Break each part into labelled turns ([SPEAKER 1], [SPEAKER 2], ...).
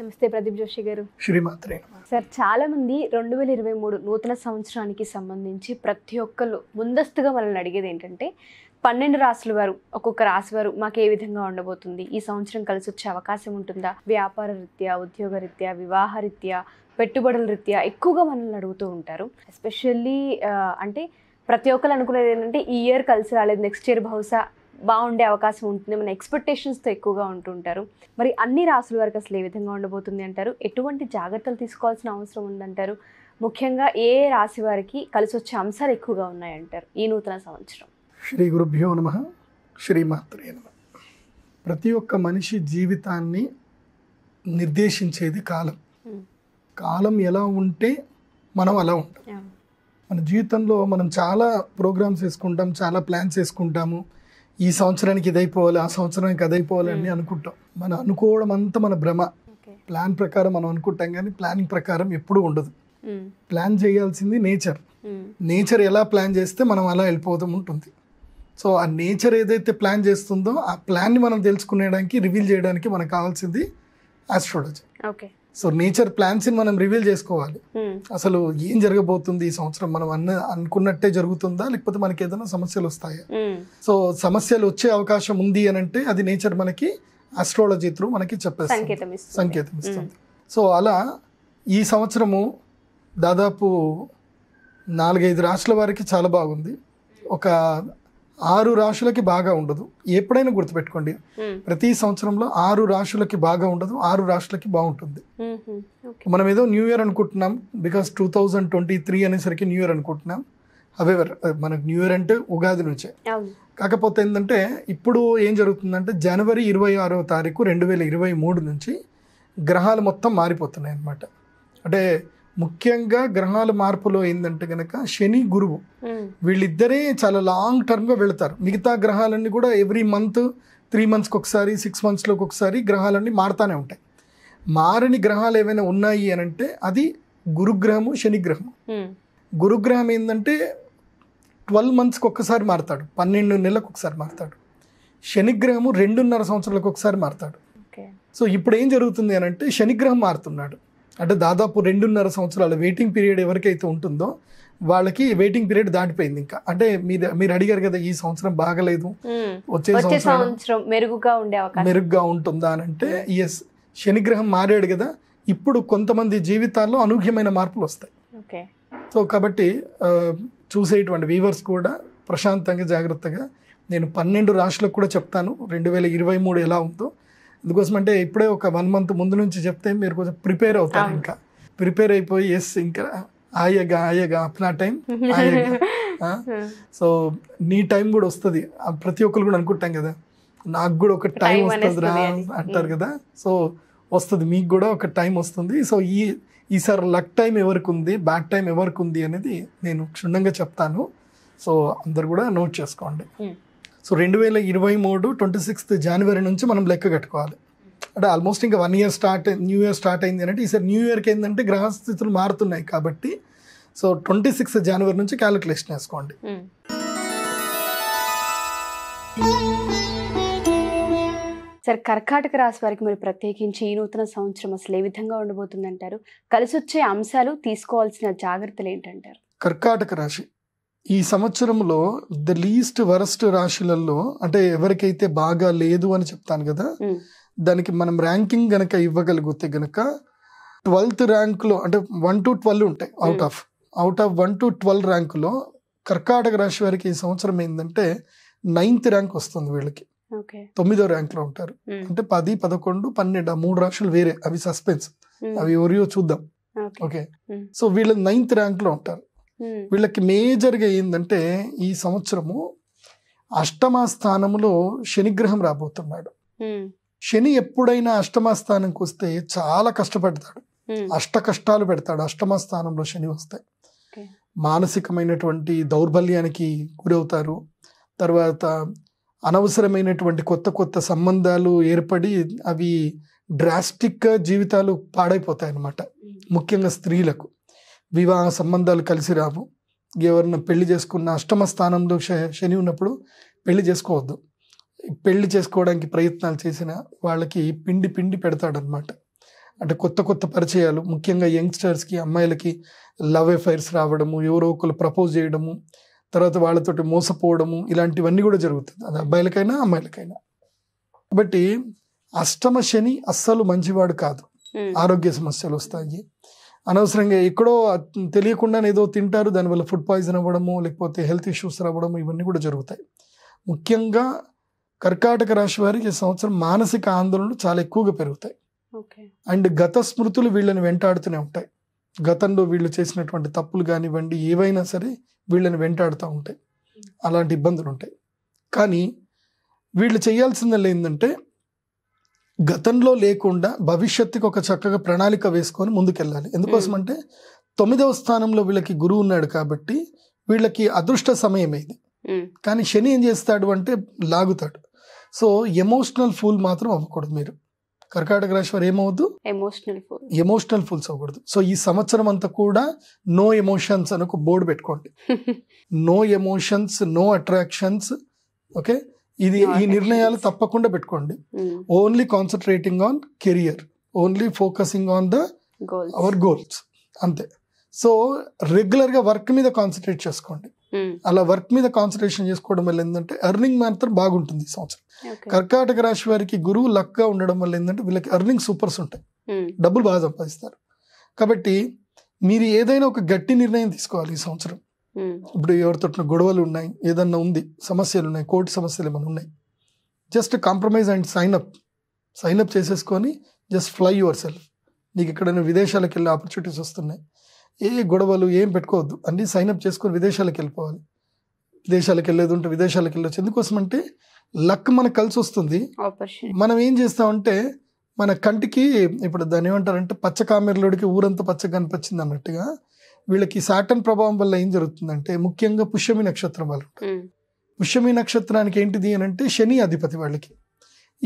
[SPEAKER 1] నమస్తే ప్రదీప్ జోషి గారు శ్రీమాత్రే సార్ చాలా మంది రెండు వేల ఇరవై మూడు నూతన సంవత్సరానికి సంబంధించి ప్రతి ఒక్కరు ముందస్తుగా మనల్ని అడిగేది ఏంటంటే పన్నెండు రాసుల వారు ఒక్కొక్క రాశి వారు మాకు ఏ విధంగా ఉండబోతుంది ఈ సంవత్సరం కలిసి వచ్చే అవకాశం ఉంటుందా వ్యాపార రీత్యా ఉద్యోగ రీత్యా వివాహ రీత్యా పెట్టుబడుల రీత్యా ఎక్కువగా మనల్ని అడుగుతూ ఉంటారు ఎస్పెషల్లీ అంటే ప్రతి ఒక్కరు అనుకునేది ఏంటంటే ఈ ఇయర్ కలిసి రాలేదు నెక్స్ట్ ఇయర్ బహుశా బాగుండే అవకాశం ఉంటుంది మన ఎక్స్పెక్టేషన్స్తో ఎక్కువగా ఉంటుంటారు మరి అన్ని రాసుల వరకు అసలు ఏ విధంగా ఉండబోతుంది అంటారు ఎటువంటి జాగ్రత్తలు తీసుకోవాల్సిన అవసరం ఉందంటారు ముఖ్యంగా ఏ రాశి వారికి కలిసి వచ్చే అంశాలు ఎక్కువగా ఉన్నాయంటారు ఈ నూతన సంవత్సరం
[SPEAKER 2] శ్రీ గురుభ్యో నమ మాత్రే నమ ప్రతి ఒక్క మనిషి జీవితాన్ని నిర్దేశించేది కాలం కాలం ఎలా ఉంటే మనం అలా ఉంటాం మన జీవితంలో మనం చాలా ప్రోగ్రామ్స్ వేసుకుంటాం చాలా ప్లాన్స్ వేసుకుంటాము ఈ సంవత్సరానికి ఇదైపోవాలి ఆ సంవత్సరానికి అదైపోవాలి అని అనుకుంటాం మనం అనుకోవడం అంతా మన భ్రమ ప్లాన్ ప్రకారం మనం అనుకుంటాం కానీ ప్లానింగ్ ప్రకారం ఎప్పుడూ ఉండదు ప్లాన్ చేయాల్సింది నేచర్ నేచర్ ఎలా ప్లాన్ చేస్తే మనం అలా వెళ్ళిపోతూ ఉంటుంది సో ఆ నేచర్ ఏదైతే ప్లాన్ చేస్తుందో ఆ ప్లాన్ని మనం తెలుసుకునేడానికి రివీల్ చేయడానికి మనకు కావాల్సింది ఆస్ట్రాలజీ ఓకే సో నేచర్ ప్లాన్స్ని మనం రివీల్ చేసుకోవాలి hmm. అసలు ఏం జరగబోతుంది ఈ సంవత్సరం మనం అన్న అనుకున్నట్టే జరుగుతుందా లేకపోతే మనకి ఏదైనా సమస్యలు వస్తాయా hmm. సో సమస్యలు వచ్చే అవకాశం ఉంది అని అంటే అది నేచర్ మనకి అస్ట్రాలజీ త్రూ మనకి చెప్పేస్తుంది సంకేతం ఇస్తుంది hmm. సో అలా ఈ సంవత్సరము దాదాపు నాలుగైదు రాష్ట్రాల వారికి చాలా బాగుంది ఒక ఆరు రాశులకి బాగా ఉండదు ఎప్పుడైనా గుర్తుపెట్టుకోండి ప్రతి సంవత్సరంలో ఆరు రాశులకి బాగా ఉండదు ఆరు రాశులకి బాగుంటుంది మనం ఏదో న్యూ ఇయర్ అనుకుంటున్నాం because two thousand twenty three అనేసరికి న్యూ ఇయర్ అనుకుంటున్నాం అవేవర్ మనకు న్యూ ఇయర్ అంటే ఉగాది నుంచే కాకపోతే ఏంటంటే ఇప్పుడు ఏం జరుగుతుందంటే జనవరి ఇరవై ఆరో తారీఖు రెండు వేల ఇరవై మూడు నుంచి గ్రహాలు మొత్తం మారిపోతున్నాయి అన్నమాట అంటే ముఖ్యంగా గ్రహాల మార్పులో ఏంటంటే కనుక శని గురువు వీళ్ళిద్దరే చాలా లాంగ్ టర్మ్గా వెళతారు మిగతా గ్రహాలన్నీ కూడా ఎవ్రీ మంత్ త్రీ మంత్స్కి ఒకసారి సిక్స్ మంత్స్లోకి ఒకసారి గ్రహాలన్నీ మారుతానే ఉంటాయి మారని గ్రహాలు ఏమైనా ఉన్నాయి అని అంటే అది గురుగ్రహము శనిగ్రహము గురుగ్రహం ఏంటంటే ట్వెల్వ్ మంత్స్కి ఒక్కసారి మారుతాడు పన్నెండు నెలలకు ఒకసారి మారుతాడు శనిగ్రహము రెండున్నర సంవత్సరాలకు ఒకసారి మారుతాడు సో ఇప్పుడు ఏం జరుగుతుంది అని అంటే శనిగ్రహం మారుతున్నాడు అంటే దాదాపు రెండున్నర సంవత్సరాలు వెయిటింగ్ పీరియడ్ ఎవరికైతే ఉంటుందో వాళ్ళకి వెయిటింగ్ పీరియడ్ దాటిపోయింది ఇంకా అంటే మీరు మీరు అడిగారు కదా ఈ సంవత్సరం బాగలేదు
[SPEAKER 1] వచ్చే సంవత్సరం మెరుగుగా ఉండే
[SPEAKER 2] మెరుగ్గా ఉంటుందా అని అంటే ఎస్ శనిగ్రహం మారాడు కదా ఇప్పుడు కొంతమంది జీవితాల్లో అనూహ్యమైన మార్పులు వస్తాయి సో కాబట్టి చూసేటువంటి వీవర్స్ కూడా ప్రశాంతంగా జాగ్రత్తగా నేను పన్నెండు రాష్ట్రాలకు కూడా చెప్తాను రెండు వేల ఇరవై మూడు ఎలా ఉందో అందుకోసం అంటే ఇప్పుడే ఒక వన్ మంత్ ముందు నుంచి చెప్తే మీరు కొంచెం ప్రిపేర్ అవుతారు ఇంకా ప్రిపేర్ అయిపోయి ఎస్ ఇంకా ఆయగా ఆయగా అప్నా టైం ఆయగా సో నీ టైం కూడా వస్తుంది ప్రతి ఒక్కరు కూడా అనుకుంటాం కదా నాకు కూడా ఒక టైం వస్తుందిరా అంటారు కదా సో వస్తుంది మీకు కూడా ఒక టైం వస్తుంది సో ఈ ఈసారి లక్ టైం ఎవరికి ఉంది బ్యాడ్ టైం ఎవరికి ఉంది అనేది నేను క్షుణ్ణంగా చెప్తాను సో అందరు కూడా నోట్ చేసుకోండి సో రెండు వేల ఇరవై మూడు ట్వంటీ సిక్స్త్ జనవరి నుంచి మనం లెక్క కట్టుకోవాలి అంటే ఆల్మోస్ట్ ఇంకా one year start new year start అయింది అంటే ఈసారి న్యూ ఇయర్కి ఏంటంటే గ్రహస్థితులు మారుతున్నాయి కాబట్టి సో ట్వంటీ సిక్స్త్ జనవరి నుంచి క్యాలిక్యులేషన్ వేసుకోండి hmm.
[SPEAKER 1] సార్ కర్కాటక రాశి వారికి మరి ప్రత్యేకించి ఈ నూతన సంవత్సరం అసలు ఏ విధంగా ఉండబోతుందంటారు కలిసి వచ్చే అంశాలు తీసుకోవాల్సిన జాగ్రత్తలు ఏంటంటారు
[SPEAKER 2] కర్కాటక రాశి ఈ సంవత్సరంలో ద లీస్ట్ వరస్ట్ రాశులలో అంటే ఎవరికైతే బాగా లేదు అని చెప్తాను కదా దానికి మనం ర్యాంకింగ్ గనక ఇవ్వగలిగితే గనక ట్వెల్త్ ర్యాంకులో అంటే వన్ టు ట్వెల్వ్ ఉంటాయి out of out of one two twelve ర్యాంకులో కర్కాటక రాశి వారికి ఈ సంవత్సరం ఏంటంటే నైన్త్ ర్యాంక్ వస్తుంది వీళ్ళకి తొమ్మిదో ర్యాంక్లో ఉంటారు అంటే పది పదకొండు పన్నెండు ఆ మూడు రాశులు వేరే అవి సస్పెన్స్ అవి ఎవరియో చూద్దాం ఓకే సో వీళ్ళు నైన్త్ ర్యాంక్లో ఉంటారు వీళ్ళకి మేజర్గా ఏంటంటే ఈ సంవత్సరము అష్టమ స్థానంలో శనిగ్రహం రాబోతున్నాడు శని ఎప్పుడైనా అష్టమ స్థానంకి వస్తే చాలా కష్టపడతాడు అష్ట కష్టాలు పెడతాడు అష్టమ స్థానంలో శని వస్తే మానసికమైనటువంటి దౌర్బల్యానికి గురవుతారు తర్వాత అనవసరమైనటువంటి కొత్త కొత్త సంబంధాలు ఏర్పడి అవి డ్రాస్టిక్గా జీవితాలు పాడైపోతాయి అన్నమాట ముఖ్యంగా స్త్రీలకు వివాహ సంబంధాలు కలిసి రావు ఎవరిన పెళ్లి చేసుకున్న అష్టమ స్థానంలో శని ఉన్నప్పుడు పెళ్లి చేసుకోవద్దు పెళ్లి చేసుకోవడానికి ప్రయత్నాలు చేసిన వాళ్ళకి పిండి పిండి పెడతాడనమాట అంటే కొత్త కొత్త పరిచయాలు ముఖ్యంగా యంగ్స్టర్స్కి అమ్మాయిలకి లవ్ అఫైర్స్ రావడము ఎవరో ఒకరు ప్రపోజ్ చేయడము తర్వాత వాళ్ళతోటి మోసపోవడము ఇలాంటివన్నీ కూడా జరుగుతుంది అది అబ్బాయిలకైనా అమ్మాయిలకైనా కాబట్టి అష్టమ శని అస్సలు మంచివాడు కాదు ఆరోగ్య సమస్యలు వస్తాయి అనవసరంగా ఎక్కడో తెలియకుండానే ఏదో తింటారు దానివల్ల ఫుడ్ పాయిజన్ అవ్వడము లేకపోతే హెల్త్ ఇష్యూస్ రావడము ఇవన్నీ కూడా జరుగుతాయి ముఖ్యంగా కర్కాటక రాశి వారికి ఈ సంవత్సరం మానసిక ఆందోళనలు చాలా ఎక్కువగా పెరుగుతాయి అండ్ గత స్మృతులు వీళ్ళని వెంటాడుతూనే ఉంటాయి గతంలో వీళ్ళు చేసినటువంటి తప్పులు కానివ్వండి ఏవైనా సరే వీళ్ళని వెంటాడుతూ ఉంటాయి అలాంటి ఇబ్బందులు ఉంటాయి కానీ వీళ్ళు చేయాల్సిందల్లా ఏంటంటే గతంలో లేకుండా భవిష్యత్తుకి ఒక చక్కగా ప్రణాళిక వేసుకొని ముందుకెళ్ళాలి ఎందుకోసం అంటే తొమ్మిదవ స్థానంలో వీళ్ళకి గురువు ఉన్నాడు కాబట్టి వీళ్ళకి అదృష్ట సమయం ఇది కానీ శని ఏం చేస్తాడు అంటే లాగుతాడు సో ఎమోషనల్ ఫూల్ మాత్రం అవ్వకూడదు మీరు కర్కాటక రాశి వారు ఏమవుద్దు
[SPEAKER 1] ఎమోషనల్ ఫుల్
[SPEAKER 2] ఎమోషనల్ ఫుల్స్ అవ్వకూడదు సో ఈ సంవత్సరం అంతా కూడా నో ఎమోషన్స్ అని ఒక బోర్డు పెట్టుకోండి no emotions no attractions okay ఇది ఈ నిర్ణయాలు తప్పకుండా పెట్టుకోండి only concentrating on career only focusing on the our goals అంతే సో రెగ్యులర్గా వర్క్ మీద కాన్సన్ట్రేట్ చేసుకోండి mm. అలా వర్క్ మీద కాన్సన్ట్రేషన్ చేసుకోవడం వల్ల ఏంటంటే ఎర్నింగ్ మాత్రం బాగుంటుంది ఈ సంవత్సరం కర్కాటక రాశి వారికి గురువు లక్గా ఉండడం వల్ల ఏంటంటే వీళ్ళకి ఎర్నింగ్ సూపర్స్ ఉంటాయి mm. డబ్బులు బాగా సంపాదిస్తారు కాబట్టి మీరు ఏదైనా ఒక గట్టి నిర్ణయం తీసుకోవాలి ఈ సంవత్సరం ఇప్పుడు ఎవరితో గొడవలు ఉన్నాయి ఏదన్నా ఉంది సమస్యలు ఉన్నాయి కోర్టు సమస్యలు ఏమైనా ఉన్నాయి just compromise and sign up sign up చేసేసుకొని జస్ట్ ఫ్లై యువర్ సెల్ఫ్ నీకు ఎక్కడైనా విదేశాలకు వెళ్ళే ఆపర్చునిటీస్ వస్తున్నాయి ఏ గొడవలు ఏం పెట్టుకోవద్దు అన్నీ సైన్ అప్ చేసుకొని విదేశాలకు వెళ్ళిపోవాలి విదేశాలకు వెళ్ళేది ఉంటే విదేశాలకు వెళ్ళొచ్చు ఎందుకోసం అంటే లక్ మనకు కలిసి వస్తుంది మనం ఏం చేస్తామంటే మన కంటికి ఇప్పుడు దాని ఏమంటారంటే పచ్చ కామెర్లోడికి ఊరంతా పచ్చగా కనిపించింది అన్నట్టుగా వీళ్ళకి సాటన్ ప్రభావం వల్ల ఏం జరుగుతుందంటే ముఖ్యంగా పుష్యమి నక్షత్రం వాళ్ళు పుష్యమి నక్షత్రానికి ఏంటిది అని అంటే శని అధిపతి వాళ్ళకి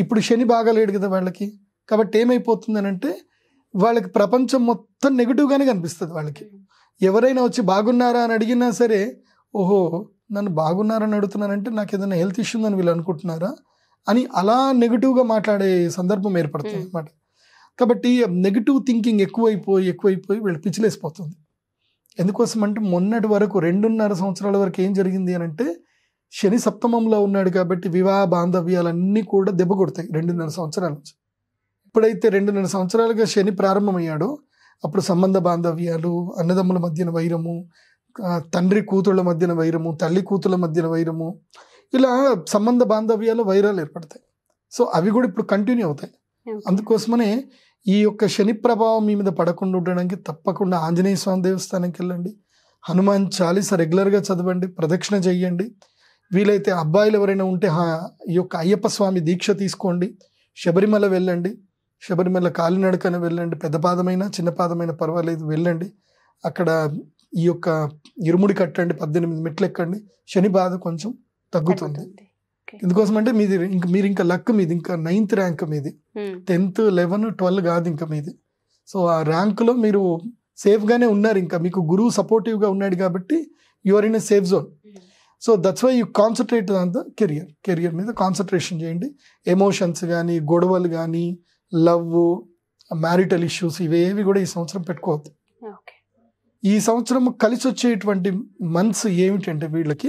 [SPEAKER 2] ఇప్పుడు శని బాగా లేడు కదా వాళ్ళకి కాబట్టి ఏమైపోతుంది అని అంటే వాళ్ళకి ప్రపంచం మొత్తం నెగిటివ్గానే కనిపిస్తుంది వాళ్ళకి ఎవరైనా వచ్చి బాగున్నారా అని అడిగినా సరే ఓహో నన్ను బాగున్నారని అడుగుతున్నానంటే నాకు ఏదైనా హెల్త్ ఇష్యూ ఉందని వీళ్ళు అనుకుంటున్నారా అని అలా నెగిటివ్గా మాట్లాడే సందర్భం ఏర్పడుతుంది అనమాట కాబట్టి నెగిటివ్ థింకింగ్ ఎక్కువైపోయి ఎక్కువైపోయి వీళ్ళు పిచ్చిలేసిపోతుంది ఎందుకోసం అంటే మొన్నటి వరకు రెండున్నర సంవత్సరాల వరకు ఏం జరిగింది అని అంటే శని సప్తమంలో ఉన్నాడు కాబట్టి వివాహ బాంధవ్యాలన్నీ కూడా దెబ్బ కొడతాయి రెండున్నర సంవత్సరాల నుంచి ఎప్పుడైతే రెండున్నర సంవత్సరాలుగా శని ప్రారంభమయ్యాడో అప్పుడు సంబంధ బాంధవ్యాలు అన్నదమ్ముల మధ్యన వైరము తండ్రి కూతుళ్ళ మధ్యన వైరము తల్లి కూతుళ్ళ మధ్యన వైరము ఇలా సంబంధ బాంధవ్యాలు వైరాలు ఏర్పడతాయి సో అవి కూడా ఇప్పుడు కంటిన్యూ అవుతాయి అందుకోసమనే ఈ యొక్క శని ప్రభావం మీ మీద పడకుండా ఉండడానికి తప్పకుండా ఆంజనేయ స్వామి దేవస్థానంకి వెళ్ళండి హనుమాన్ చాలీస రెగ్యులర్గా చదవండి ప్రదక్షిణ చేయండి వీలైతే అబ్బాయిలు ఎవరైనా ఉంటే ఈ యొక్క అయ్యప్ప స్వామి దీక్ష తీసుకోండి శబరిమల వెళ్ళండి శబరిమల కాలినడకన వెళ్ళండి పెద్ద పాదమైన చిన్న పాదమైన పర్వాలేదు వెళ్ళండి అక్కడ ఈ యొక్క ఇరుముడి కట్టండి పద్దెనిమిది మెట్లు ఎక్కండి శని బాధ కొంచెం తగ్గుతుంది ఎందుకోసం అంటే మీది మీరు ఇంకా లక్ మీది ఇంకా నైన్త్ ర్యాంక్ మీది టెన్త్ లెవెన్ ట్వెల్వ్ కాదు ఇంకా మీది సో ఆ ర్యాంకులో మీరు సేఫ్గానే ఉన్నారు ఇంకా మీకు గురువు సపోర్టివ్గా ఉన్నాడు కాబట్టి you are in a safe zone so that's why you concentrate on the career career మీద కాన్సన్ట్రేషన్ చేయండి ఎమోషన్స్ కానీ గొడవలు కానీ లవ్ మ్యారిటల్ ఇష్యూస్ ఇవేవి కూడా ఈ సంవత్సరం పెట్టుకోవద్దు ఈ సంవత్సరం కలిసి వచ్చేటువంటి మంత్స్ ఏమిటంటే వీళ్ళకి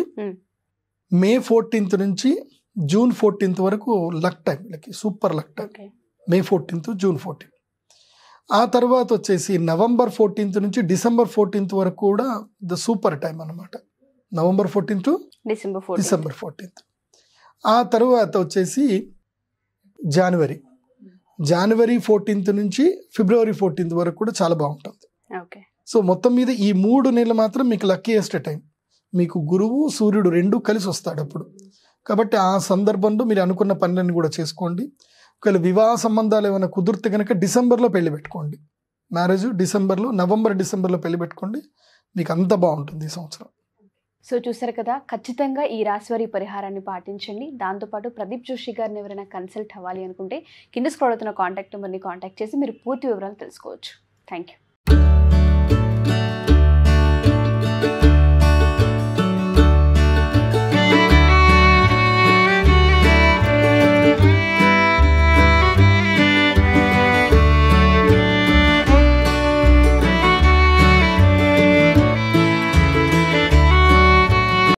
[SPEAKER 2] మే ఫోర్టీన్త్ నుంచి జూన్ ఫోర్టీన్త్ వరకు లక్ టైం వీళ్ళకి super luck time May fourteenth June fourteenth ఆ తర్వాత వచ్చేసి నవంబర్ ఫోర్టీన్త్ నుంచి డిసెంబర్ ఫోర్టీన్త్ వరకు కూడా ద సూపర్ టైం అనమాట November fourteenth
[SPEAKER 1] December December
[SPEAKER 2] fourteenth ఆ తర్వాత వచ్చేసి జనవరి జనవరి ఫోర్టీన్త్ నుంచి ఫిబ్రవరి ఫోర్టీన్త్ వరకు కూడా చాలా బాగుంటుంది సో మొత్తం మీద ఈ మూడు నెలలు మాత్రం మీకు లక్కీయెస్ట్ టైం మీకు గురువు సూర్యుడు రెండు కలిసి వస్తాడు అప్పుడు కాబట్టి ఆ సందర్భంలో మీరు అనుకున్న పనులన్నీ కూడా చేసుకోండి ఒకవేళ వివాహ సంబంధాలు ఏమైనా కుదిరితే కనుక డిసెంబర్లో పెళ్లి పెట్టుకోండి మ్యారేజ్ డిసెంబర్లో నవంబర్ డిసెంబర్లో పెళ్లి పెట్టుకోండి మీకు అంత బాగుంటుంది ఈ సంవత్సరం
[SPEAKER 1] సో చూసారు కదా ఖచ్చితంగా ఈ రాశివారి పరిహారాన్ని పాటించండి దాంతోపాటు ప్రదీప్ జోషి గారిని ఎవరైనా కన్సల్ట్ అవ్వాలి అనుకుంటే కింద స్క్రోడ్ అవుతున్న కాంటాక్ట్ నెంబర్ని కాంటాక్ట్ చేసి మీరు పూర్తి వివరాలు తెలుసుకోవచ్చు థ్యాంక్ యూ